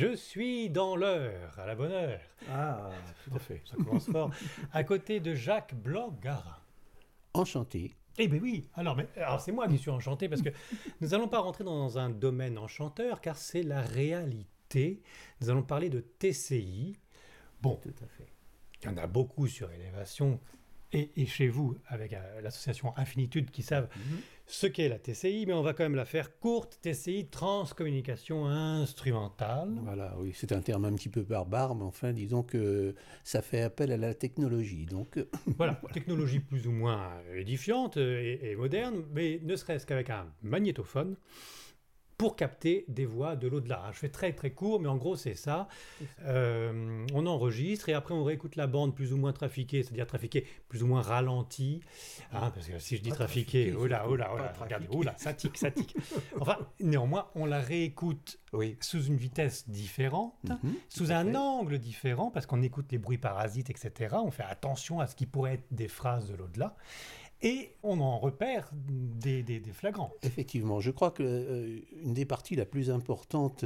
Je suis dans l'heure, à la bonne heure. Ah, tout à fait. Ça commence fort. à côté de Jacques Blanc-Garin. Enchanté. Eh bien oui, alors, mais, alors c'est moi qui suis enchanté parce que nous n'allons pas rentrer dans un domaine enchanteur car c'est la réalité. Nous allons parler de TCI. Bon, tout à fait. Il y en a beaucoup sur élévation et, chez vous avec euh, l'association Infinitude qui savent mhm. ce qu'est la TCI, mais on va quand même la faire courte. TCI, transcommunication instrumentale. Voilà, oui, c'est un terme un petit peu barbare, mais enfin, disons que ça fait appel à la technologie. Donc voilà, technologie plus ou moins édifiante euh, et moderne, mais ne serait-ce qu'avec un magnétophone pour capter des voix de l'au-delà. Je fais très très court, mais en gros c'est ça. Euh, on enregistre et après on réécoute la bande plus ou moins trafiquée, c'est-à-dire trafiquée plus ou moins ralentie, hein, ah, parce que si je dis trafiquée, oh, oh là, oh là, regardez, oh là, ça tique, ça tique. enfin, néanmoins, on la réécoute oui. sous une vitesse différente, mhm, sous un angle différent, parce qu'on écoute les bruits parasites, etc. On fait attention à ce qui pourrait être des phrases de l'au-delà et on en repère des, flagrants. Effectivement, je crois que euh, une des parties la plus importante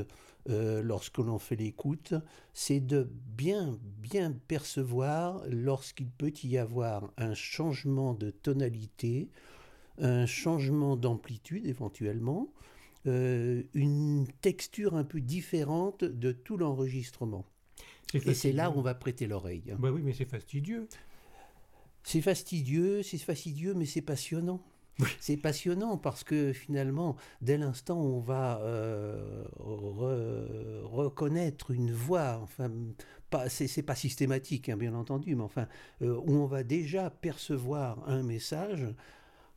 euh, lorsque l'on fait l'écoute, c'est de bien bien percevoir lorsqu'il peut y avoir un changement de tonalité, un changement d'amplitude éventuellement, euh, une texture un peu différente de tout l'enregistrement. Et c'est là où on va prêter l'oreille. Bah oui, mais c'est fastidieux. C'est fastidieux, c'est fastidieux, mais c'est passionnant. C'est passionnant parce que finalement, dès l'instant où on va euh, reconnaître une voix, enfin, pas, c'est, pas systématique, hein, bien entendu, mais enfin, euh, où on va déjà percevoir un message,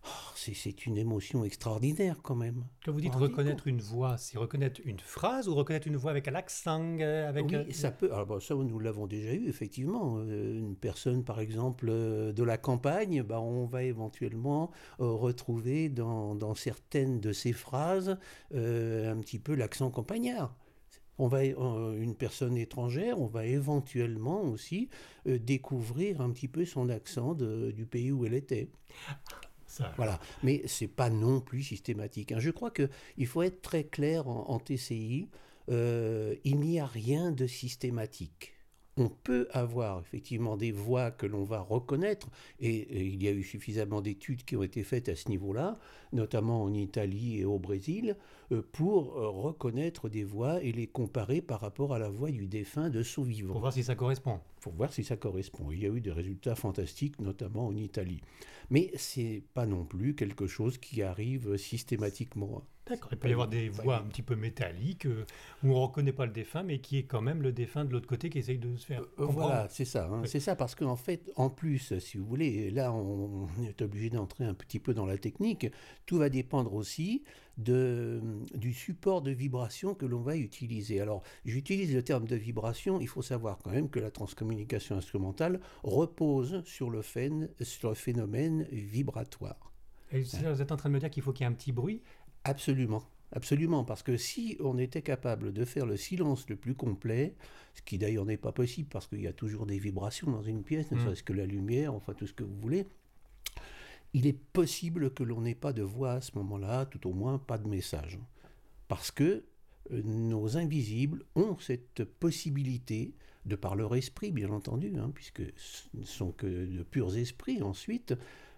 Oh, c'est une émotion extraordinaire quand même. Quand vous dites reconnaître une voix, c'est reconnaître une phrase ou reconnaître une voix avec un accent euh, avec euh, ça peut. Alors ah, bah, ça, nous l'avons déjà eu, effectivement. Euh, une personne, par exemple, de la campagne, bah, on va éventuellement retrouver dans, certaines de ses phrases un petit peu l'accent campagnard. On va, une personne étrangère, on va éventuellement aussi découvrir un petit peu son accent du pays où elle était. Voilà. Mais c'est pas non plus systématique. Hein. Je crois qu'il faut être très clair en, TCI. Euh, il n'y a rien de systématique. On peut avoir effectivement des voix que l'on va reconnaître, et, il y a eu suffisamment d'études qui ont été faites à ce niveau-là, notamment en Italie et au Brésil, euh, pour euh, reconnaître des voix et les comparer par rapport à la voix du défunt de survivant. Pour voir si ça correspond pour voir si ça correspond. Il y a eu des résultats fantastiques, notamment en Italie. Mais c'est pas non plus quelque chose qui arrive systématiquement. Il peut y avoir des voix un petit peu métalliques euh, où on ne reconnaît pas le défunt, mais qui est quand même le défunt de l'autre côté qui essaye de se faire. Euh, euh, voilà, c'est ça. Hein. C'est ça parce qu'en fait, en plus, si vous voulez, là, on est obligé d'entrer un petit peu dans la technique. Tout va dépendre aussi de, euh, du support de vibration que l'on va utiliser. Alors, j'utilise le terme de vibration, il faut savoir quand même que la transcommunication instrumentale repose sur le, phénomène, le phénomène vibratoire. vous hein. êtes en train de me dire qu'il faut qu'il y ait un petit bruit Absolument. Absolument, parce que si on était capable de faire le silence le plus complet, ce qui d'ailleurs n'est pas possible parce qu'il y a toujours des vibrations dans une pièce, ne mm. serait-ce que la lumière, enfin tout ce que vous voulez, il est possible que l'on n'ait pas de voix à ce moment-là, tout au moins pas de message. Parce que euh, nos invisibles ont cette possibilité, de par leur esprit bien entendu, hein, puisque ce ne sont que de purs esprits ensuite,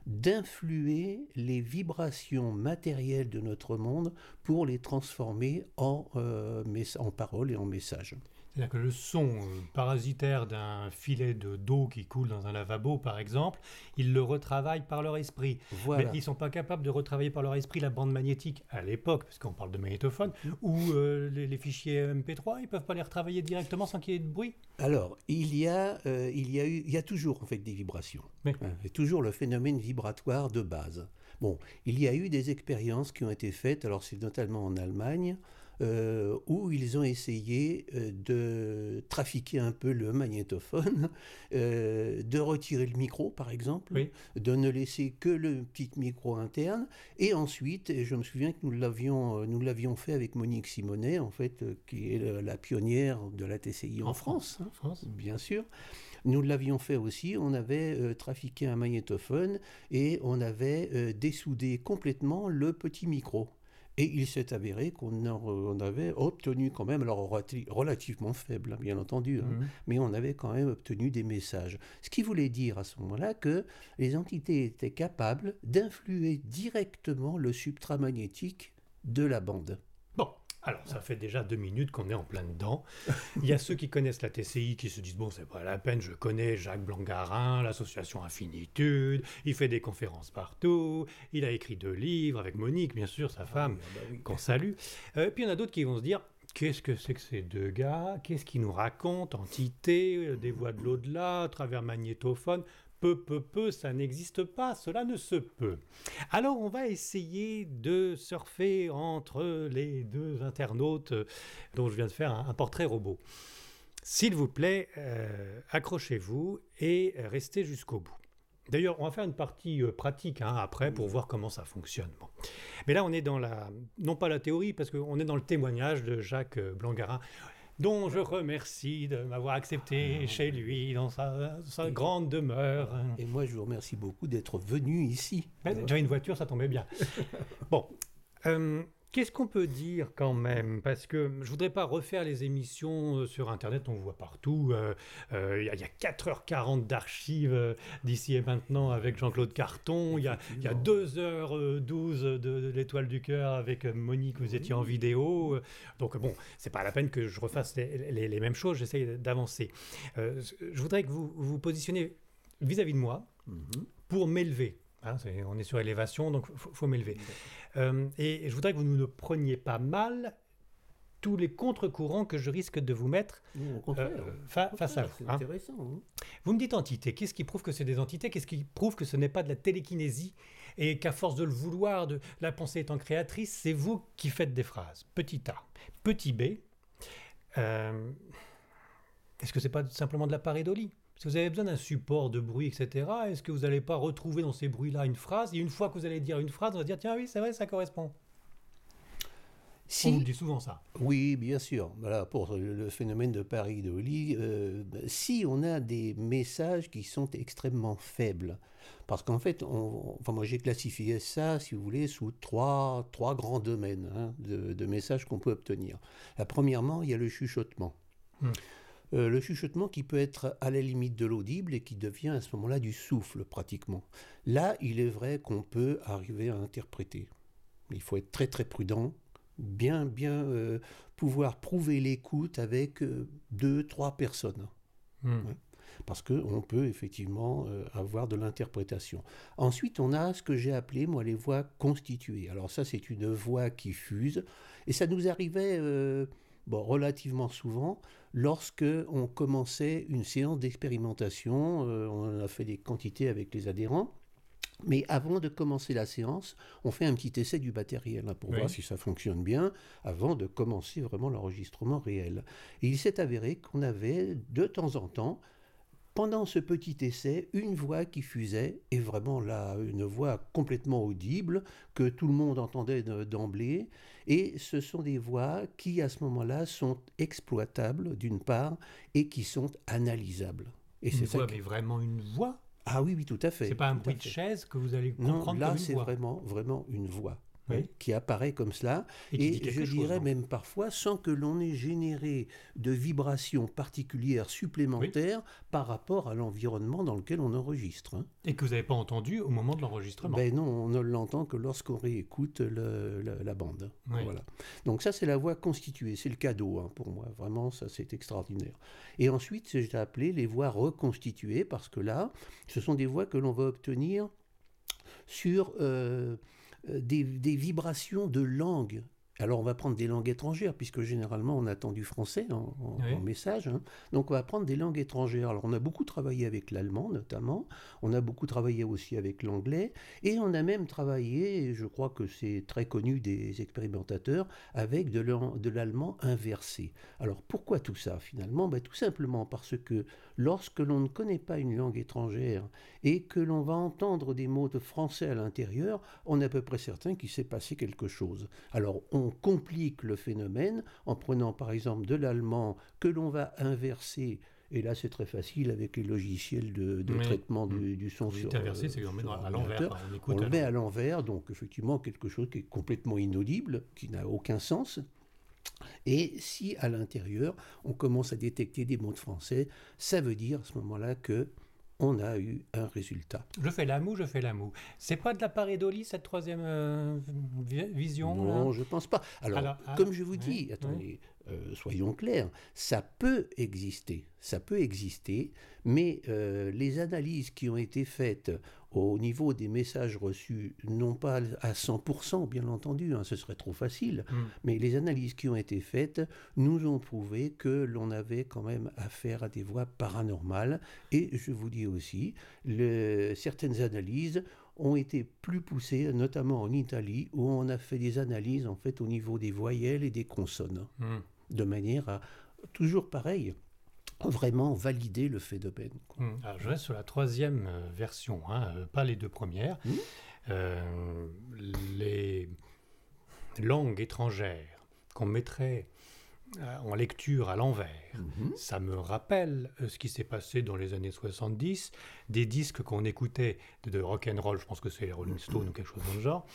d'influer les vibrations matérielles de notre monde pour les transformer en, euh, en paroles et en messages. C'est-à-dire que le son euh, parasitaire d'un filet d'eau qui coule dans un lavabo, par exemple, ils le retravaillent par leur esprit. Mais ils ne sont pas capables de retravailler par leur esprit la bande magnétique à l'époque, parce qu'on parle de magnétophone, mm. ou euh, les, fichiers MP3, ils ne peuvent pas les retravailler directement sans qu'il y ait de bruit Alors, il y a, euh, il y a, eu, il y a toujours en fait des vibrations. Mais... Hein, toujours le phénomène vibratoire de base. Bon, il y a eu des expériences qui ont été faites, alors c'est notamment en Allemagne, euh, où ils ont essayé euh, de trafiquer un peu le magnétophone, euh, de retirer le micro par exemple, de ne laisser que le petit micro interne. Et ensuite, je me souviens que nous l'avions, nous l'avions fait avec Monique Simonet, en fait, qui est la pionnière de la TCI en, France, France, hein, France, bien sûr. Nous l'avions fait aussi, on avait trafiqué un magnétophone et on avait dessoudé complètement le petit micro. Et il s'est avéré qu'on avait obtenu quand même, alors relativement faible, hein, bien entendu, hein, mhm. mais on avait quand même obtenu des messages. Ce qui voulait dire à ce moment-là que les entités étaient capables d'influer directement le magnétique de la bande. Alors, ça fait déjà deux minutes qu'on est en plein dedans. Il y a ceux qui connaissent la TCI qui se disent Bon, c'est pas la peine, je connais Jacques Blangarin, l'association Infinitude, il fait des conférences partout, il a écrit deux livres avec Monique, bien sûr, sa femme, ah, bah qu'on salue. Euh, puis il y en a d'autres qui vont se dire Qu'est-ce que c'est que ces deux gars Qu'est-ce qu'ils nous racontent Entité, euh, des voix de l'au-delà, travers magnétophone peu, peu, peu, ça n'existe pas, cela ne se peut. Alors on va essayer de surfer entre les deux internautes euh, dont je viens de faire un, portrait robot. S'il vous plaît, euh, accrochez-vous et restez jusqu'au bout. D'ailleurs, on va faire une partie euh, pratique hein, après pour mmh. voir comment ça fonctionne. Mais là, on est dans la, non pas la théorie, parce qu'on est dans le témoignage de Jacques Blangarin, dont je remercie de m'avoir accepté ah, chez lui dans sa, grande demeure. Et moi, je vous remercie beaucoup d'être venu ici. J'avais une voiture, ça tombait bien. bon. Euh, Qu'est-ce qu'on peut dire quand même Parce que je voudrais pas refaire les émissions euh, sur Internet, on voit partout. Euh, euh, il y, a 4h40 d'archives d'ici et maintenant avec Jean-Claude Carton. Il y a, 2h12 de, l'étoile du cœur avec Monique, vous étiez en vidéo. Donc bon, c'est pas la peine que je refasse les, mêmes choses, j'essaye d'avancer. je voudrais que vous vous positionnez vis-à-vis de moi mmh pour m'élever Hein, on est sur élévation, donc il faut, m'élever. Euh, et, je voudrais que vous ne preniez pas mal tous les contre-courants que je risque de vous mettre euh, face à vous. Hein. Intéressant, hein. Vous me dites entité, qu'est-ce qui prouve que c'est des entités Qu'est-ce qui prouve que ce n'est pas de la télékinésie Et qu'à force de le vouloir, de la pensée étant créatrice, c'est vous qui faites des phrases. Petit a, petit b. Euh, est-ce que c'est pas simplement de la pareidolie si vous avez besoin d'un support de bruit, etc. Est-ce que vous n'allez pas retrouver dans ces bruits-là une phrase Et une fois que vous allez dire une phrase, on va dire tiens, oui, c'est vrai, ça correspond. Si, on dit souvent ça. Oui, bien sûr. Voilà, pour le phénomène de Paris de euh, si on a des messages qui sont extrêmement faibles, parce qu'en fait, enfin, moi j'ai classifié ça, si vous voulez, sous trois, trois grands domaines hein, de, messages qu'on peut obtenir. La premièrement, il y a le chuchotement. Hmm. Euh, le chuchotement qui peut être à la limite de l'audible et qui devient à ce moment-là du souffle pratiquement. Là, il est vrai qu'on peut arriver à interpréter. Il faut être très très prudent, bien bien euh, pouvoir prouver l'écoute avec euh, deux, trois personnes. Hmm. Parce qu'on peut effectivement avoir de l'interprétation. Ensuite, on a ce que j'ai appelé, moi, les voix constituées. Alors ça, c'est une voix qui fuse. Et ça nous arrivait bon, relativement souvent lorsque on commençait une séance d'expérimentation. Euh, on a fait des quantités avec les adhérents. Mais avant de commencer la séance, on fait un petit essai du matériel hein, pour voir si ça fonctionne bien avant de commencer vraiment l'enregistrement réel. Et il s'est avéré qu'on avait de temps en temps pendant ce petit essai, une voix qui fusait, et vraiment là, une voix complètement audible, que tout le monde entendait d'emblée, et ce sont des voix qui, à ce moment-là, sont exploitables, d'une part, et qui sont analysables. Et c'est voix, vraiment une voix ah oui, oui, tout à fait. C'est pas un bruit de chaise que vous allez comprendre. Non, là, c'est vraiment, vraiment une voix qui apparaît comme cela, et, je dirais même parfois sans que l'on ait généré de vibrations particulières supplémentaires par rapport à l'environnement dans lequel on enregistre. Hein. Et que vous n'avez pas entendu au moment de l'enregistrement. Ben non, on ne l'entend que lorsqu'on réécoute la, bande. Voilà. Donc ça, c'est la voix constituée, c'est le cadeau hein, pour moi, vraiment, ça c'est extraordinaire. Et ensuite, j'ai appelé les voix reconstituées, parce que là, ce sont des voix que l'on va obtenir sur... Euh, euh, des, des vibrations de langue alors on va prendre des langues étrangères, puisque généralement on attend du français en, message. Hein. Donc on va prendre des langues étrangères. Alors on a beaucoup travaillé avec l'allemand notamment, on a beaucoup travaillé aussi avec l'anglais, et on a même travaillé, je crois que c'est très connu des expérimentateurs, avec de l'allemand inversé. Alors pourquoi tout ça finalement ben, Tout simplement parce que lorsque l'on ne connaît pas une langue étrangère et que l'on va entendre des mots de français à l'intérieur, on est à peu près certain qu'il s'est passé quelque chose. Alors on complique le phénomène en prenant par exemple de l'allemand que l'on va inverser et là, c'est très facile avec les logiciels de, traitement mm. du, son. Sur, inversé, c'est à l'envers. On, met à l'envers, donc effectivement quelque chose qui est complètement inaudible, qui n'a aucun sens. Et si à l'intérieur, on commence à détecter des mots de français, ça veut dire à ce moment-là que on a eu un résultat. Je fais la moue, je fais la moue. C'est pas de la parédolie, cette troisième euh, vision Non, je je pense pas. Alors, comme je vous dis, attendez, euh, soyons clairs, ça peut exister, ça peut exister, mais euh, les analyses qui ont été faites au niveau des messages reçus, non pas à 100%, bien entendu, hein, ce serait trop facile, hmm. mais les analyses qui ont été faites nous ont prouvé que l'on avait quand même affaire à des voix paranormales. Et je vous dis aussi, certaines analyses ont été plus poussées, notamment en Italie, où on a fait des analyses en fait au niveau des voyelles et des consonnes, hmm. de manière à toujours pareil vraiment valider le fait Quoi. Hmm. Alors, je reste sur la troisième euh, version, hein, euh, pas les deux premières. Hmm. Euh, les langues étrangères qu'on mettrait en lecture à l'envers. Hmm. Ça me rappelle ce qui s'est passé dans les années 70, des disques qu'on écoutait de rock and roll, je pense que c'est Rolling Stone ou quelque chose dans le genre.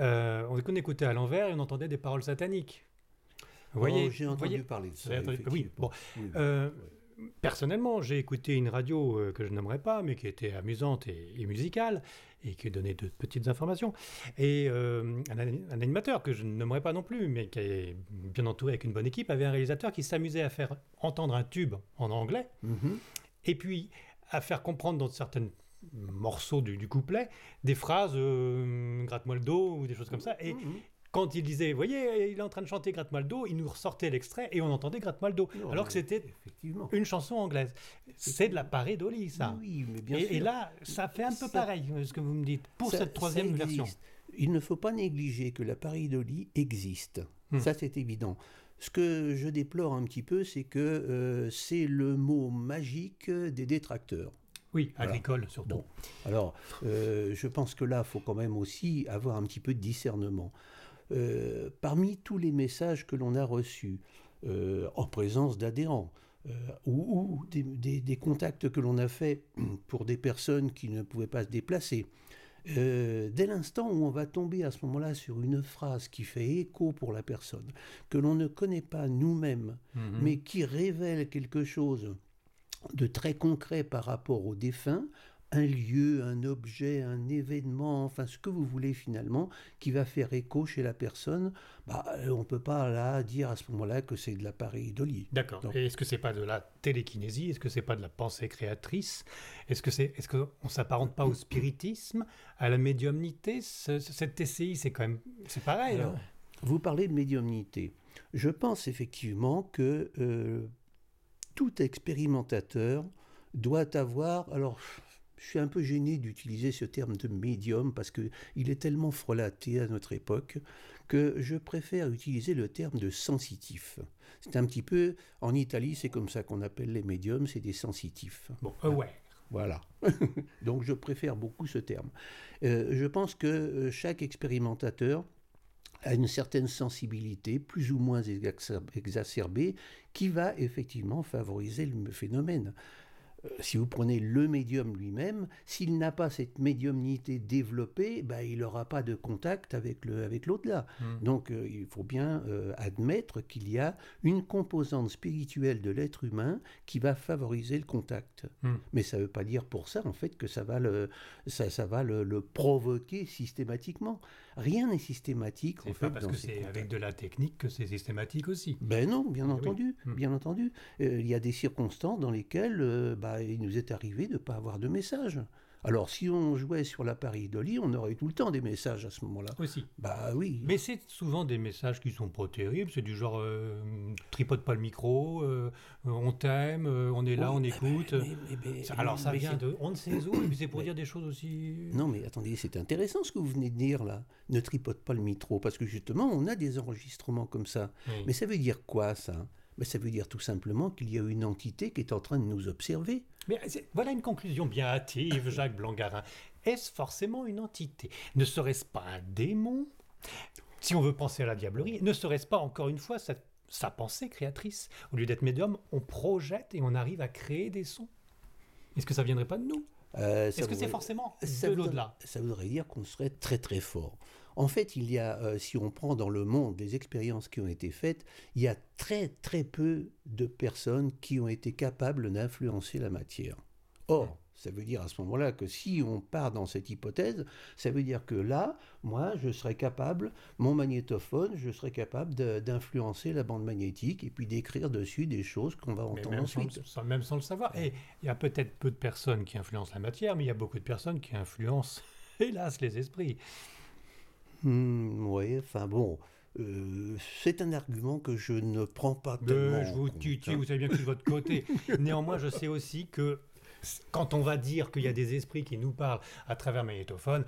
Euh, on écoutait à l'envers et on entendait des paroles sataniques voyez, j'ai entendu parler de ça. Euh, personnellement, j'ai écouté une radio euh, que je n'aimerais pas, mais qui était amusante et, musicale, et qui donnait de petites informations. Et euh, un, animateur que je n'aimerais pas non plus, mais qui est bien entouré avec une bonne équipe, avait un réalisateur qui s'amusait à faire entendre un tube en anglais, mm-hmm. et puis à faire comprendre dans certaines morceaux du, couplet, des phrases gratte-moi le dos ou des choses comme ça. Et, mm-hmm quand il disait, vous voyez, il est en train de chanter gratte maldo il nous ressortait l'extrait et on entendait gratte maldo alors que c'était une chanson anglaise. C'est de la d'olly ça. Oui, mais bien et, sûr. et, là, ça fait un peu pareil, euh, ce que vous me dites, pour cette troisième version. Il ne faut pas négliger que la d'Oli existe. Hmm. Ça, c'est évident. Ce que je déplore un petit peu, c'est que euh, c'est le mot magique des détracteurs. Oui, agricole surtout. Alors, euh, je pense que là, il faut quand même aussi avoir un petit peu de discernement. Euh, parmi tous les messages que l'on a reçus euh, en présence d'adhérents euh, ou, des, contacts que l'on a faits pour des personnes qui ne pouvaient pas se déplacer, dès l'instant où on va tomber à ce moment-là sur une phrase qui fait écho pour la personne, que l'on ne connaît pas nous-mêmes, mhm. mais qui révèle quelque chose de très concret par rapport au défunt, un lieu, un objet, un événement, enfin ce que vous voulez finalement, qui va faire écho chez la personne, bah, euh, on ne peut pas là dire à ce moment-là que c'est de l'appareil pareidolie. D'accord. Et est-ce que ce n'est pas de la télékinésie Est-ce que ce n'est pas de la pensée créatrice Est-ce que c'est, est qu'on s'apparente pas au spiritisme, à la médiumnité Cette TCI, c'est quand même, c'est pareil. vous parlez de médiumnité. Je pense effectivement que euh, tout expérimentateur doit avoir, alors je suis un peu gêné d'utiliser ce terme de médium parce qu'il est tellement frelaté à notre époque que je préfère utiliser le terme de sensitif. C'est un petit peu, en Italie, c'est comme ça qu'on appelle les médiums, c'est des sensitifs. Bon, euh, ouais. Voilà. Donc je préfère beaucoup ce terme. Euh, je pense que euh, chaque expérimentateur a une certaine sensibilité, plus ou moins exacerbée, qui va effectivement favoriser le phénomène. Euh, si vous prenez le médium lui-même, s'il n'a pas cette médiumnité développée, bah, il n'aura pas de contact avec le avec l'au-delà. Hmm. Donc euh, il faut bien euh, admettre qu'il y a une composante spirituelle de l'être humain qui va favoriser le contact. Hmm. Mais ça ne veut pas dire pour ça en fait que ça va le provoquer systématiquement. Rien n'est systématique. C'est pas parce que c'est avec de la technique que c'est systématique aussi. Ben non, bien eh entendu, hmm. bien entendu. Euh, il y a des circonstances dans lesquelles euh, bah, il nous est arrivé de ne pas avoir de message. Alors, si on jouait sur la Paris-Dolly, on aurait eu tout le temps des messages à ce moment-là. Bah oui. Mais c'est souvent des messages qui sont pas terribles. C'est du genre euh, tripote pas le micro, euh, on t'aime, euh, on est là, oh, on écoute. Alors, ça vient de on ne sait où, et c'est pour dire des choses aussi. Non, mais attendez, c'est intéressant ce que vous venez de dire là. Ne tripote pas le micro, parce que justement, on a des enregistrements comme ça. Mais ça veut dire quoi ça mais ça veut dire tout simplement qu'il y a une entité qui est en train de nous observer. Mais voilà une conclusion bien hâtive, Jacques Blangarin. Est-ce forcément une entité Ne serait-ce pas un démon Si on veut penser à la diablerie, ne serait-ce pas encore une fois sa, pensée créatrice Au lieu d'être médium, on projette et on arrive à créer des sons. Est-ce que ça ne viendrait pas de nous euh, Est-ce que c'est forcément de l'au-delà Ça voudrait dire qu'on serait très très fort. En fait, il y a, euh, si on prend dans le monde les expériences qui ont été faites, il y a très très peu de personnes qui ont été capables d'influencer la matière. Or, ça veut dire à ce moment-là que si on part dans cette hypothèse, ça veut dire que là, moi, je serais capable, mon magnétophone, je serais capable d'influencer la bande magnétique et puis d'écrire dessus des choses qu'on va entendre ensuite. même sans le savoir. Et eh, il y a peut-être peu de personnes qui influencent la matière, mais il y a beaucoup de personnes qui influencent, hélas, les esprits. Hmm, oui, enfin bon. Euh, c'est un argument que je ne prends pas ben, tellement. je vous tutie, hein. vous savez bien que je suis de votre côté. Néanmoins, je sais aussi que quand on va dire qu'il y a des esprits qui nous parlent à travers magnétophone,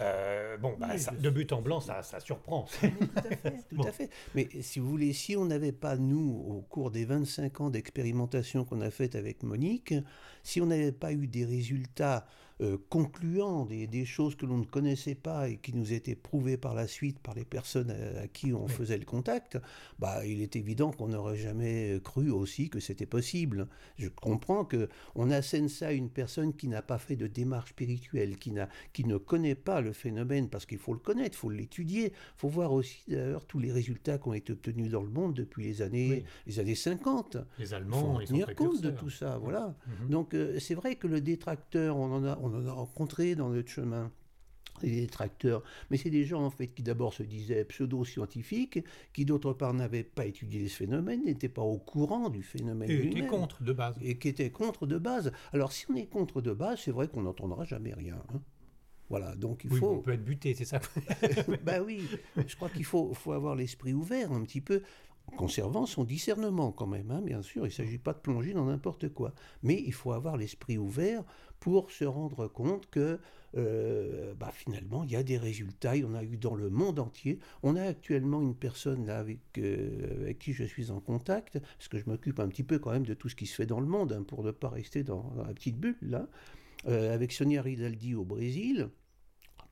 euh, bon, bah, de but en blanc, ça, ça surprend. Tout, à fait, à fait, Mais si vous voulez, si on n'avait pas, nous, au cours des 25 ans d'expérimentation qu'on a faite avec Monique, si on n'avait pas eu des résultats euh, concluant, des, choses que l'on ne connaissait pas et qui nous étaient prouvées par la suite par les personnes à, qui on faisait le contact, bah, il est évident qu'on n'aurait jamais cru aussi que c'était possible. Je comprends que on assène ça à une personne qui n'a pas fait de démarche spirituelle, qui, n'a, qui ne connaît pas le phénomène, parce qu'il faut le connaître, il faut l'étudier, il faut voir aussi d'ailleurs tous les résultats qui ont été obtenus dans le monde depuis les années, les années 50. Les Allemands, ils tenir sont compte de tout ça, mmh. voilà. Mmh. Donc euh, c'est vrai que le détracteur, on en a, on en a rencontré dans notre chemin les détracteurs, mais c'est des gens en fait qui d'abord se disaient pseudo-scientifiques, qui d'autre part n'avaient pas étudié ce phénomène, n'étaient pas au courant du phénomène et étaient contre de base. Et qui étaient contre de base. Alors si on est contre de base, c'est vrai qu'on n'entendra jamais rien. Hein. Voilà, donc il oui, On peut être buté, c'est ça. ben oui, je crois qu'il faut, faut avoir l'esprit ouvert un petit peu conservant son discernement quand même, hein, bien sûr, il ne s'agit pas de plonger dans n'importe quoi, mais il faut avoir l'esprit ouvert pour se rendre compte que euh, bah, finalement il y a des résultats, il y en a eu dans le monde entier. On a actuellement une personne euh, avec, qui je suis en contact, parce que je m'occupe un petit peu quand même de tout ce qui se fait dans le monde, hein, pour ne pas rester dans, la petite bulle là, euh, avec Sonia Ridaldi au Brésil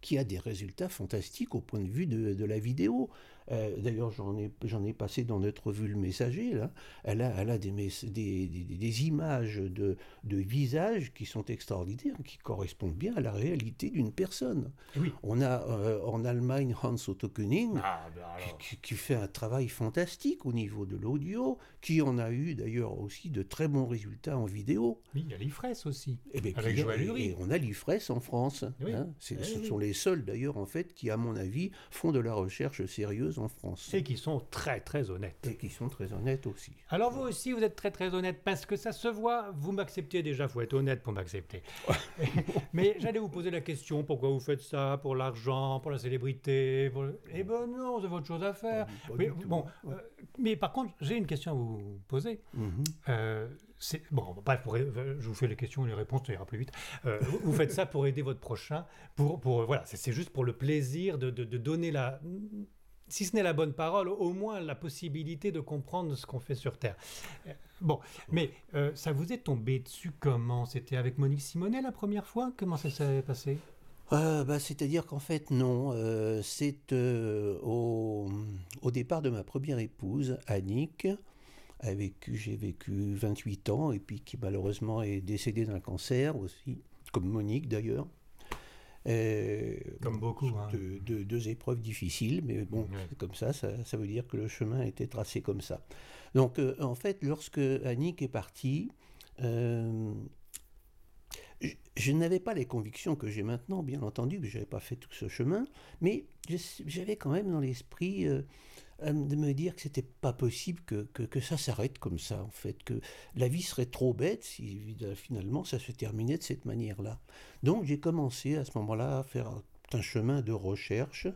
qui a des résultats fantastiques au point de vue de la vidéo. Euh, d'ailleurs, j'en ai, ai passé dans notre revue Le Messager. Là. Elle, a, des, des, images de, de visages qui sont extraordinaires, qui correspondent bien à la réalité d'une personne. On a euh, en Allemagne Hans Otto ah, ben qui, fait un travail fantastique au niveau de l'audio, qui en a eu d'ailleurs aussi de très bons résultats en vidéo. Oui, il y a l'IFRES aussi, et eh ben, avec Joël et, on a l'IFRES en France. Hein. Eh ce sont les seuls d'ailleurs, en fait, qui, à mon avis, font de la recherche sérieuse français. Et qui sont très très honnêtes. Et qui sont très honnêtes aussi. Alors vous aussi, vous êtes très très honnête parce que ça se voit, vous m'acceptez déjà, faut être honnête pour m'accepter. Mais j'allais vous poser la question, pourquoi vous faites ça Pour l'argent, pour la célébrité et Eh ben non, c'est votre chose à faire. mais, bon, euh, mais par contre, j'ai une question à vous poser. Mm-hmm. Euh, bon, bref, euh, je vous fais les questions et les réponses, ça ira plus vite. vous faites ça pour aider votre prochain, pour, pour voilà, c'est juste pour le plaisir de, de, de donner la si ce n'est la bonne parole, au moins la possibilité de comprendre ce qu'on fait sur Terre. Euh, bon, mais euh, ça vous est tombé dessus comment C'était avec Monique Simonet la première fois Comment ça s'est passé euh, bah, C'est-à-dire qu'en fait, non. c'est au, départ de ma première épouse, Annick, avec qui j'ai vécu 28 ans et puis qui malheureusement est décédée d'un cancer aussi, comme Monique d'ailleurs. Euh, comme beaucoup. Hein. De, deux épreuves difficiles, mais bon, comme ça, ça, veut dire que le chemin était tracé comme ça. Donc, euh, en fait, lorsque Annick est partie, euh, je, je n'avais pas les convictions que j'ai maintenant, bien entendu, que je n'avais pas fait tout ce chemin, mais j'avais quand même dans l'esprit euh, de me dire que c'était pas possible que, que, que ça s'arrête comme ça, en fait, que la vie serait trop bête si finalement ça se terminait de cette manière-là. Donc j'ai commencé à ce moment-là à faire un chemin de recherche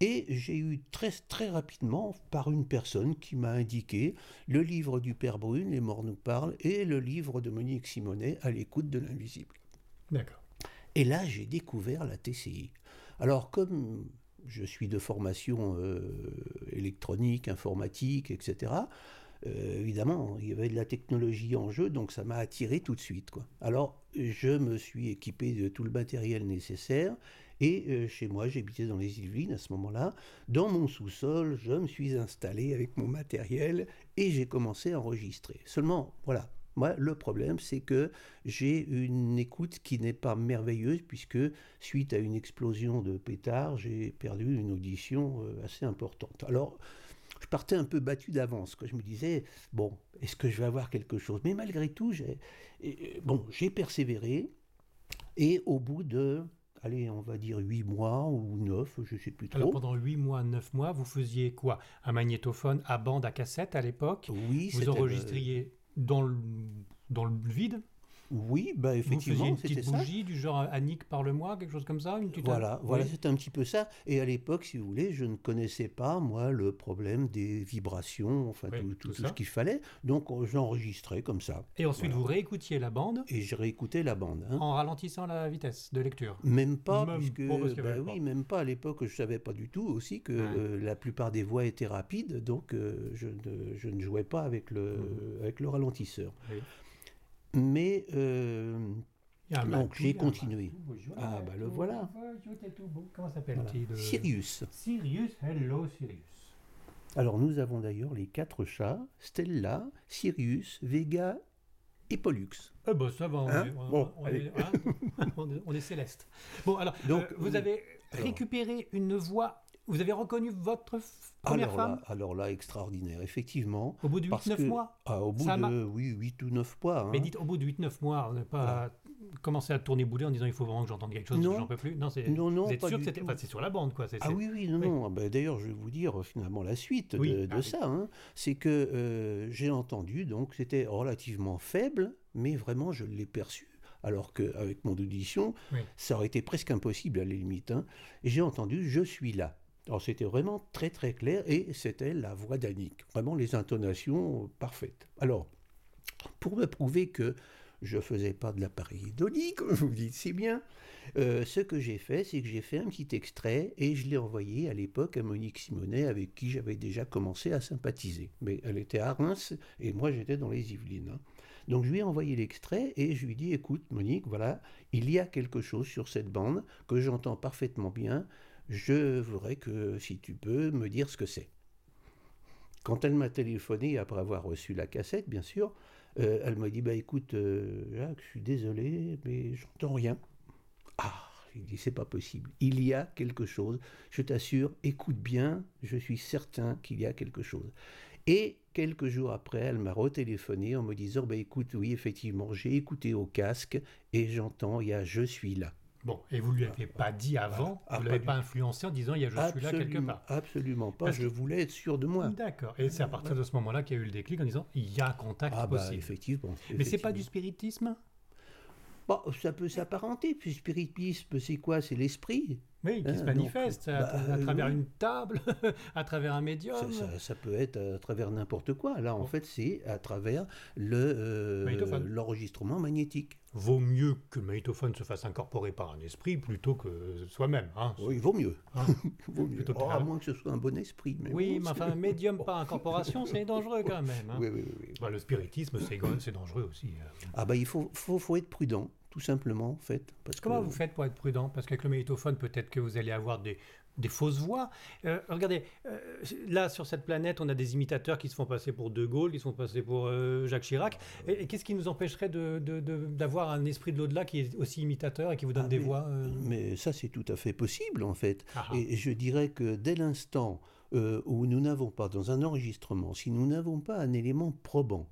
et j'ai eu très, très rapidement, par une personne qui m'a indiqué, le livre du Père Brune, Les morts nous parlent, et le livre de Monique Simonet, À l'écoute de l'invisible. D'accord. Et là, j'ai découvert la TCI. Alors, comme je suis de formation euh, électronique, informatique, etc. Euh, évidemment, il y avait de la technologie en jeu, donc ça m'a attiré tout de suite. Alors, je me suis équipé de tout le matériel nécessaire, et euh, chez moi, j'habitais dans les Yvelines à ce moment-là. Dans mon sous-sol, je me suis installé avec mon matériel, et j'ai commencé à enregistrer. Seulement, voilà, moi, le problème, c'est que j'ai une écoute qui n'est pas merveilleuse, puisque suite à une explosion de pétard, j'ai perdu une audition euh, assez importante. Alors, je partais un peu battu d'avance, que je me disais, bon, est-ce que je vais avoir quelque chose Mais malgré tout, j'ai, bon, j'ai persévéré, et au bout de allez, on va dire 8 mois ou 9, je ne sais plus trop. Alors pendant 8 mois, 9 mois, vous faisiez quoi Un magnétophone à bande à cassette à l'époque Oui, Vous euh, enregistriez dans le, dans le vide, oui, bah effectivement, c'était ça. Une petite bougie du genre euh, Annick parle-moi, quelque chose comme ça. Voilà, voilà, un petit peu ça. Et à l'époque, si vous voulez, je ne connaissais pas moi le problème des vibrations, enfin tout, ce qu'il fallait. Donc euh, j'enregistrais comme ça. Et ensuite vous réécoutiez la bande. Et je réécoutais la bande. Hein. En ralentissant la vitesse de lecture. Même pas, puisque bah oui, même pas à l'époque, je ne savais pas du tout aussi que euh, la plupart des voix étaient rapides, donc je, ne, jouais pas avec le, mmh. avec le ralentisseur. Oui. Mais euh, ah, donc bah, j'ai continué. Ah bah, ah bah le voilà. Euh, Comment s'appelle-t-il euh, Sirius. Sirius, hello Sirius. Alors nous avons d'ailleurs les quatre chats, Stella, Sirius, Vega et Pollux. ah ben ça va, on, est, céleste. Bon alors, donc, vous avez récupéré une voix vous avez reconnu votre première alors femme là, Alors là, extraordinaire, effectivement. Au bout de 8-9 mois ah, Au bout de oui, 8 ou 9 mois. Hein. Mais dites, au bout de 8-9 mois, ne pas ah. commencer à tourner boulet en disant il faut vraiment que j'entende quelque chose, j'en peux plus. Non, non, non, Vous êtes sûr que c'était sur la bande, quoi. Ah oui, oui, non, non. Ah ben, D'ailleurs, je vais vous dire euh, finalement la suite de, ça. Hein. C'est que euh, j'ai entendu, donc c'était relativement faible, mais vraiment, je l'ai perçu alors qu'avec mon audition, ça aurait été presque impossible à la limite. Hein. j'ai entendu Je suis là. Alors c'était vraiment très très clair et c'était la voix d'Annick, vraiment les intonations parfaites. Alors, pour me prouver que je faisais pas de l'appareil pareidolie, comme vous dites si bien, euh, ce que j'ai fait, c'est que j'ai fait un petit extrait et je l'ai envoyé à l'époque à Monique Simonet, avec qui j'avais déjà commencé à sympathiser. Mais elle était à Reims et moi j'étais dans les Yvelines. Hein. Donc je lui ai envoyé l'extrait et je lui dis écoute Monique, voilà, il y a quelque chose sur cette bande que j'entends parfaitement bien, je voudrais que, si tu peux, me dire ce que c'est. Quand elle m'a téléphoné, après avoir reçu la cassette, bien sûr, euh, elle m'a dit, bah écoute, euh, Jacques, je suis désolé, mais j'entends rien. Ah, il dit, c'est pas possible. Il y a quelque chose. Je t'assure, écoute bien, je suis certain qu'il y a quelque chose. Et quelques jours après, elle m'a retéléphoné en me disant, bah écoute, oui, effectivement, j'ai écouté au casque et j'entends, il y a je suis là. Bon, et vous ne lui avez ah, pas dit avant, ah, vous ne ah, l'avez pas, influencé en disant je suis là quelque part. Absolument pas, je voulais être sûr de moi. D'accord, et c'est à partir de ce moment-là qu'il y a eu le déclic en disant il y a un contact ah, bah, possible. Bah, effectivement, Mais c'est pas du spiritisme ça peut s'apparenter, puis spiritisme, c'est quoi C'est l'esprit. Oui, qui se euh, manifeste à, bah, travers une table, à travers un médium. Ça, peut être euh, à travers n'importe quoi. Là, en oh. fait, c'est à travers l'enregistrement le, euh, l'enregistrement magnétique. Vaut mieux que le magnétophone se fasse incorporer par un esprit plutôt que soi-même. Hein. Oui, vaut mieux. Hein. Oh, à moins que ce soit un bon esprit. oui, mais enfin, un médium par incorporation, c'est dangereux quand même. Hein. Oui, oui, oui. Bah, le spiritisme, c'est dangereux aussi. Ah, bah, il faut, faut être prudent simplement, en fait. Parce Comment vous faites pour être prudent Parce qu'avec le mélitophone peut-être que vous allez avoir des, des fausses voix. Euh, regardez, euh, là, sur cette planète, on a des imitateurs qui se font passer pour De Gaulle, qui se font passer pour euh, Jacques Chirac. Et, qu'est-ce qui nous empêcherait d'avoir de, de, un esprit de l'au-delà qui est aussi imitateur et qui vous donne ah, des voix Mais ça, c'est tout à fait possible, en fait. Ah, ah. et je dirais que dès l'instant où nous n'avons pas, dans un enregistrement, si nous n'avons pas un élément probant,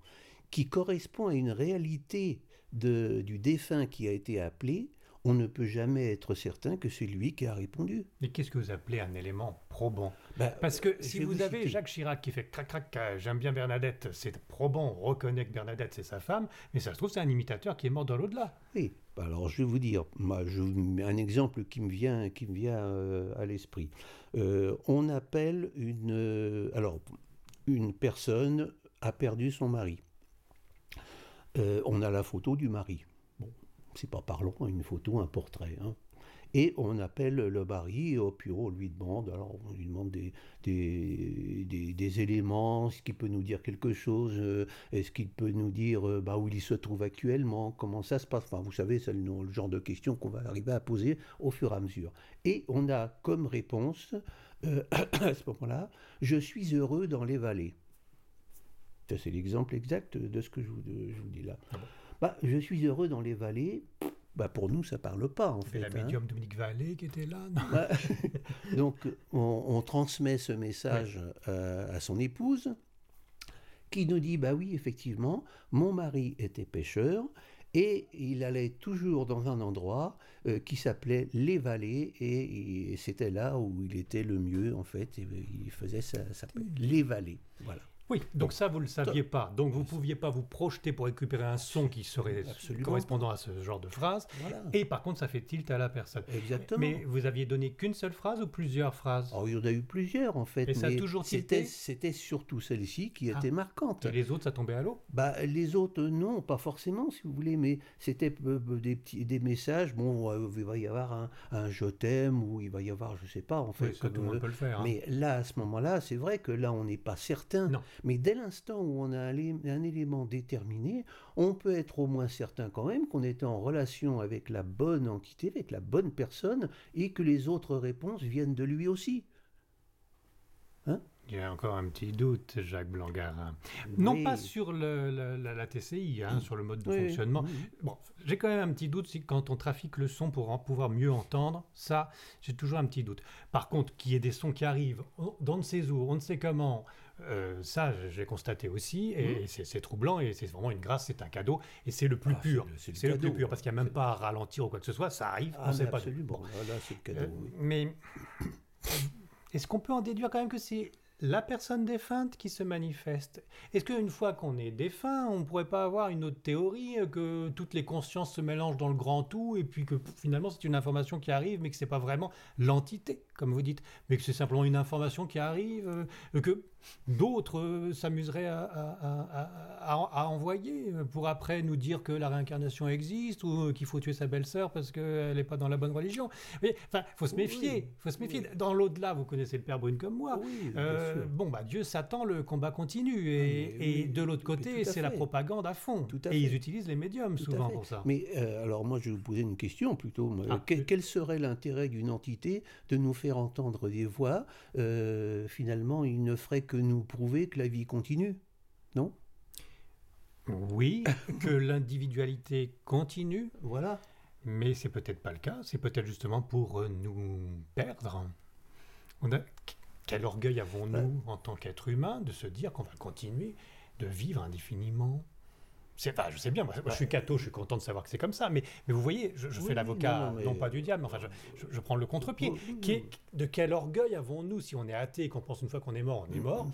qui correspond à une réalité du défunt qui a été appelé, on ne peut jamais être certain que c'est lui qui a répondu. Mais qu'est-ce que vous appelez un élément probant bah, Parce que si vous, avez Jacques Chirac qui fait crac crac, euh, j'aime bien Bernadette, c'est probant, on reconnaît que Bernadette c'est sa femme, mais ça se trouve c'est un imitateur qui est mort dans l'au-delà. Oui, bah alors je vais vous dire, moi, je, un exemple qui me vient, qui me vient euh, à l'esprit. Euh, on appelle une, alors une personne a perdu son mari. Euh, on a la photo du mari. Bon, c'est pas parlant, une photo, un portrait. Hein. Et on appelle le mari au bureau, on lui demande, alors on demande des, éléments, est-ce qu'il peut nous dire quelque chose, euh, est-ce qu'il peut nous dire euh, bah, où il se trouve actuellement, comment ça se passe. Enfin, vous savez, c'est le, genre de questions qu'on va arriver à poser au fur et à mesure. Et on a comme réponse, à ce moment-là, je suis heureux dans les vallées. C'est l'exemple exact de ce que je vous, dis là. Ah bah, je suis heureux dans les vallées. Bah pour nous, ça ne parle pas, en fait. La hein. médium Dominique Vallée qui était là, bah, Donc, on, transmet ce message euh, à son épouse, qui nous dit, bah oui, effectivement, mon mari était pêcheur, et il allait toujours dans un endroit euh, qui s'appelait Les Vallées, et, c'était là où il était le mieux, en fait, et, il faisait ça. Les Vallées, voilà. Oui, donc, ça, vous ne le saviez pas. Donc vous ne pouviez pas vous projeter pour récupérer un son qui serait Absolument. correspondant à ce genre de phrase. Et par contre, ça fait tilt à la personne. Exactement. Mais vous aviez donné qu'une seule phrase ou plusieurs phrases oh, ah Il y en a eu plusieurs, en fait. Et ça a toujours tilté C'était surtout celle-ci qui ah. était marquante. Et les autres, ça tombait à l'eau bah, Les autres, non, pas forcément, si vous voulez, mais c'était euh, euh, des, petits, des messages. Bon, euh, il va y avoir un, je t'aime ou il va y avoir, je ne sais pas, en fait. Oui, tout le monde peut le faire. Hein. Mais là, à ce moment-là, c'est vrai que là, on n'est pas certain. Non. Mais dès l'instant où on a un élément déterminé, on peut être au moins certain quand même qu'on est en relation avec la bonne entité, avec la bonne personne, et que les autres réponses viennent de lui aussi. Hein il y a encore un petit doute, Jacques Blangard. Hein. Non pas sur la, TCI, hein, sur le mode de fonctionnement. j'ai quand même un petit doute si quand on trafique le son pour en pouvoir mieux entendre, ça, j'ai toujours un petit doute. Par contre, qu'il y ait des sons qui arrivent, dans on ne on ne sait comment, euh, ça, j'ai constaté aussi, et mmh. c'est troublant, et c'est vraiment une grâce, c'est un cadeau, et c'est le plus ah, pur. C'est le, plus pur, parce qu'il n'y a même pas à ralentir ou quoi que ce soit, ça arrive, ah, on ne sait pas. Absolument, Mais est-ce qu'on peut en déduire quand même que c'est la personne défunte qui se manifeste. Est-ce qu'une fois qu'on est défunt, on ne pourrait pas avoir une autre théorie euh, que toutes les consciences se mélangent dans le grand tout et puis que finalement c'est une information qui arrive mais que c'est pas vraiment l'entité comme vous dites, mais que c'est simplement une information qui arrive, euh, que d'autres euh, s'amuseraient à, envoyer pour après nous dire que la réincarnation existe ou qu'il faut tuer sa belle-sœur parce qu'elle n'est pas dans la bonne religion. Enfin, faut se méfier, faut se méfier. Dans l'au-delà, vous connaissez le père Brune comme moi. Euh, bon, bah Dieu, s'attend, le combat continue et, ah, de l'autre côté, c'est la propagande à fond. Tout et ils utilisent les médiums souvent pour ça. Mais alors moi, je vous posais une question plutôt. Ah, quel serait l'intérêt d'une entité de nous faire entendre des voix, euh, finalement, il ne ferait que nous prouver que la vie continue, non Oui, que l'individualité continue. Voilà. Mais c'est peut-être pas le cas, c'est peut-être justement pour euh, nous perdre. On Quel orgueil avons-nous en tant qu'être humain de se dire qu'on va continuer de vivre indéfiniment pas, je sais bien, je suis catho, je suis content de savoir que c'est comme ça, mais, vous voyez, je, fais l'avocat, non, pas du diable, enfin, je, prends le contre-pied. de quel orgueil avons-nous si on est athée et qu'on pense une fois qu'on est mort, on est mort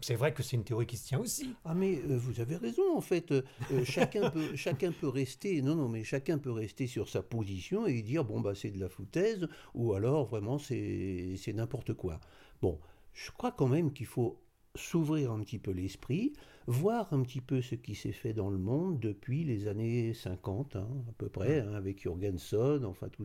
c'est vrai que c'est une théorie qui se tient aussi. Ah mais euh, vous avez raison en fait. Euh, euh, chacun peut chacun peut rester non non mais chacun peut rester sur sa position et dire bon bah c'est de la foutaise ou alors vraiment c'est c'est n'importe quoi. Bon, je crois quand même qu'il faut s'ouvrir un petit peu l'esprit, voir un petit peu ce qui s'est fait dans le monde depuis les années 50, hein, à peu près, mm. hein, avec Jorgensen, enfin mm.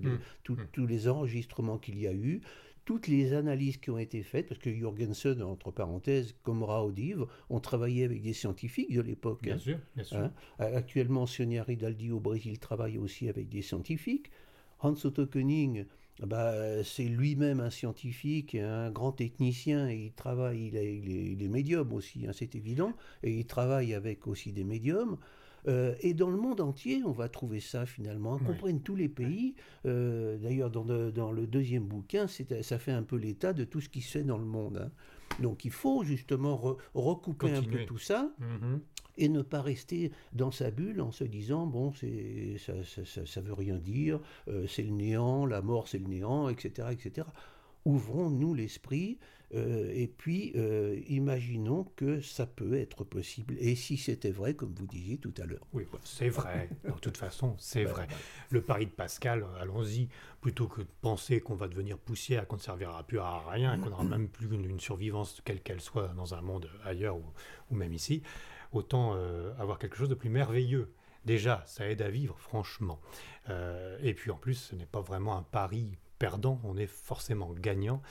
Mm. tous les, enregistrements qu'il y a eu, toutes les analyses qui ont été faites, parce que Jorgensen, entre parenthèses, comme Raudiv, ont travaillé avec des scientifiques de l'époque. Bien hein, sûr, Actuellement, Sonia Ridaldi au Brésil travaille aussi avec des scientifiques. Hans Otto Koenig bah, c'est lui-même un scientifique, un grand technicien, et il travaille, il, est, médium aussi, hein, c'est évident, et il travaille avec aussi des médiums. Euh, et dans le monde entier, on va trouver ça finalement. on comprennent tous les pays. Euh, d'ailleurs, dans, le deuxième bouquin, ça fait un peu l'état de tout ce qui se fait dans le monde. Hein. Donc il faut justement recouper un peu tout ça. Mm-hmm et ne pas rester dans sa bulle en se disant bon, c'est, ça, ça, veut rien dire, euh, c'est le néant, la mort c'est le néant, etc. etc. Ouvrons-nous l'esprit euh, et puis euh, imaginons que ça peut être possible. Et si c'était vrai, comme vous disiez tout à l'heure. Oui, bah, c'est vrai. De toute façon, c'est vrai. Le pari de Pascal, allons-y. Plutôt que de penser qu'on va devenir poussière, qu'on ne servira plus à rien, qu'on n'aura même plus une, survivance, quelle qu'elle soit, dans un monde ailleurs ou, ou même ici, autant euh, avoir quelque chose de plus merveilleux. Déjà, ça aide à vivre, franchement. Euh, et puis en plus, ce n'est pas vraiment un pari perdant, on est forcément gagnant,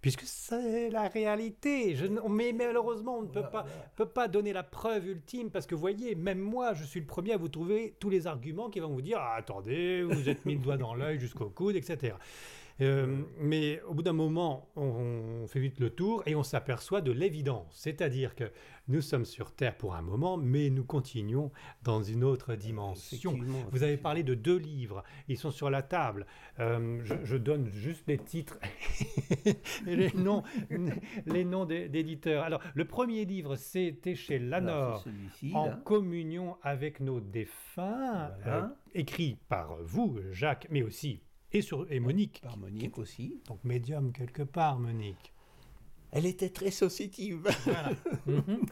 puisque c'est la réalité. mais malheureusement, on ne peut, pas, donner la preuve ultime, parce que voyez, même moi, je suis le premier à vous trouver tous les arguments qui vont vous dire ah, attendez, vous êtes mis le doigt dans l'œil jusqu'au coude, etc. Euh, mais au bout d'un moment, on, fait vite le tour et on s'aperçoit de l'évidence. C'est-à-dire que nous sommes sur Terre pour un moment, mais nous continuons dans une autre dimension. Vous avez parlé de deux livres, ils sont sur la table. Euh, je, donne juste les titres et les noms, les noms d'éditeurs. Alors, le premier livre, c'était chez Lanor, En communion avec nos défunts, euh, écrit par vous, Jacques, mais aussi et, sur, Monique. aussi. Donc médium quelque part, Monique. Elle était très sociétive. Mhm.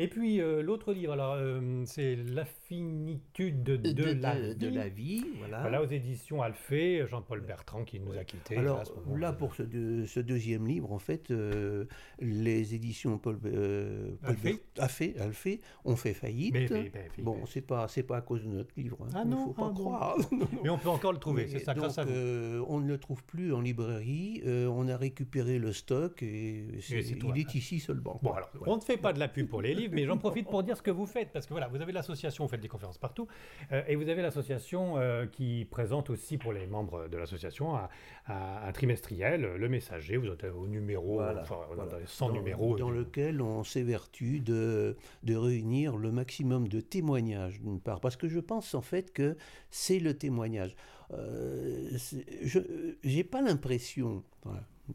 Et puis euh, l'autre livre, alors euh, c'est L'affinitude de, de, la la vie. Voilà. Là aux éditions Alphée, Jean-Paul Bertrand qui nous a quittés. Alors là, là pour ce, ce, deuxième livre, en fait, euh, les éditions Paul, Alphée. ont fait faillite. bon, c'est pas c'est pas à cause de notre livre. Hein. Ah il Ah non, faut pas ah croire. Mais on peut encore le trouver. C'est ça on ne le trouve plus en librairie. on a récupéré le stock et, il est ici seulement. Bon alors, on ne fait pas de la pub pour les livres. mais j'en profite pour dire ce que vous faites, parce que voilà, vous avez l'association, vous faites des conférences partout, euh, et vous avez l'association euh, qui présente aussi pour les membres de l'association un, trimestriel, euh, le messager, vous êtes au numéro, voilà, enfin, 100 dans, numéros. Dans lequel on s'évertue de, de réunir le maximum de témoignages, d'une part, parce que je pense en fait que c'est le témoignage. je n'ai pas l'impression,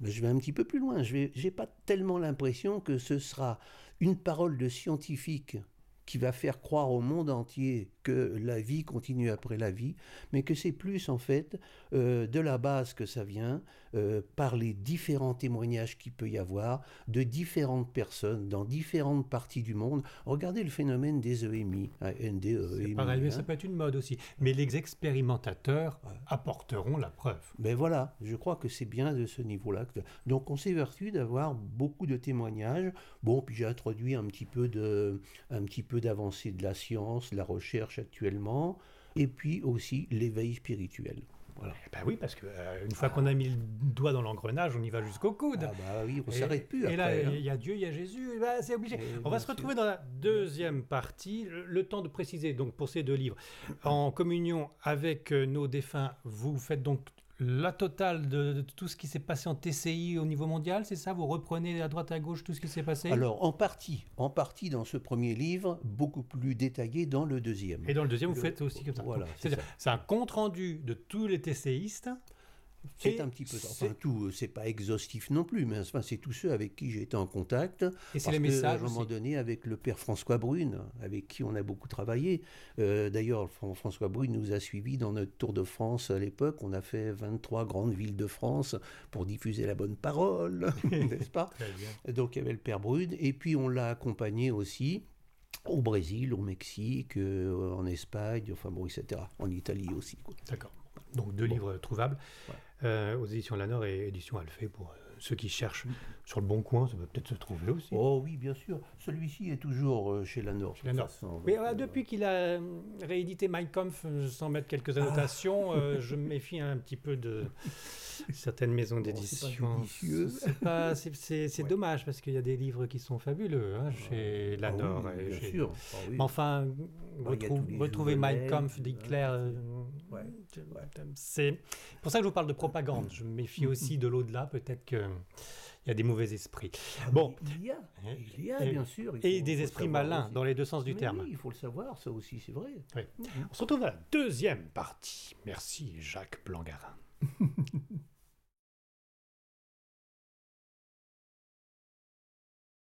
je vais un petit peu plus loin, je n'ai pas tellement l'impression que ce sera une parole de scientifique qui va faire croire au monde entier la vie continue après la vie, mais que c'est plus en fait euh, de la base que ça vient, euh, par les différents témoignages qu'il peut y avoir de différentes personnes dans différentes parties du monde. Regardez le phénomène des EMI, NDE. Hein, hein. ça peut être une mode aussi, mais les expérimentateurs euh, apporteront la preuve. Ben voilà, je crois que c'est bien de ce niveau-là. Donc on vertu d'avoir beaucoup de témoignages. Bon, puis j'ai introduit un petit peu de, un petit peu d'avancée de la science, la recherche actuellement, et puis aussi l'éveil spirituel. Voilà. Eh ben oui, parce que euh, une fois qu'on a mis le doigt dans l'engrenage, on y va jusqu'au coude. Ah bah oui, on s'arrête plus. Après, et là, hein. il y a Dieu, il y a Jésus, eh ben, c'est obligé. Eh on va se retrouver dans la deuxième partie. Le, le, temps de préciser, donc pour ces deux livres, en communion avec euh, nos défunts, vous faites donc la totale de, tout ce qui s'est passé en TCI au niveau mondial, c'est ça Vous reprenez à droite à gauche tout ce qui s'est passé Alors en partie, en partie dans ce premier livre, beaucoup plus détaillé dans le deuxième. Et dans le deuxième, vous faites aussi comme ça. Voilà, c'est un compte rendu de tous les TCIistes c'est un petit peu ça. Enfin, tout, euh, c'est pas exhaustif non plus, mais enfin, c'est tous ceux avec qui j'ai été en contact. Et c'est les euh, messages. À un moment donné, avec le père François Brune, avec qui on a beaucoup travaillé. Euh, d'ailleurs, François Brune nous a suivis dans notre Tour de France à l'époque. On a fait 23 grandes villes de France pour diffuser la bonne parole, n'est-ce pas Très bien. Donc, il y avait le père Brune. Et puis, on l'a accompagné aussi au Brésil, au Mexique, en Espagne, enfin bon, etc. En Italie aussi. D'accord. Donc, deux livres trouvables. Euh, aux éditions Lanor et éditions Alphée pour euh, ceux qui cherchent mm. sur le bon coin, ça peut peut-être se trouver aussi. Oh oui, bien sûr. Celui-ci est toujours euh, chez Lanor. Chez euh, depuis qu'il a euh, réédité Mein Kampf sans mettre quelques ah. annotations, je me méfie un petit peu de certaines maisons d'édition. c'est dommage parce qu'il y a des livres qui sont fabuleux hein, ah. chez la Lanor. Ah bien sûr. enfin, retrouver Mein Kampf d'Hitler. C'est pour ça que je vous parle de propagande. Je me méfie aussi de l'au-delà. Peut-être que il y a des mauvais esprits. Ah, bon. Il y a, eh, eh, bien sûr. et des esprits malins, dans les deux sens du terme. Oui, il faut le savoir, ça aussi, c'est vrai. Mm-hmm. On se retrouve à la deuxième partie. Merci, Jacques Blangarin.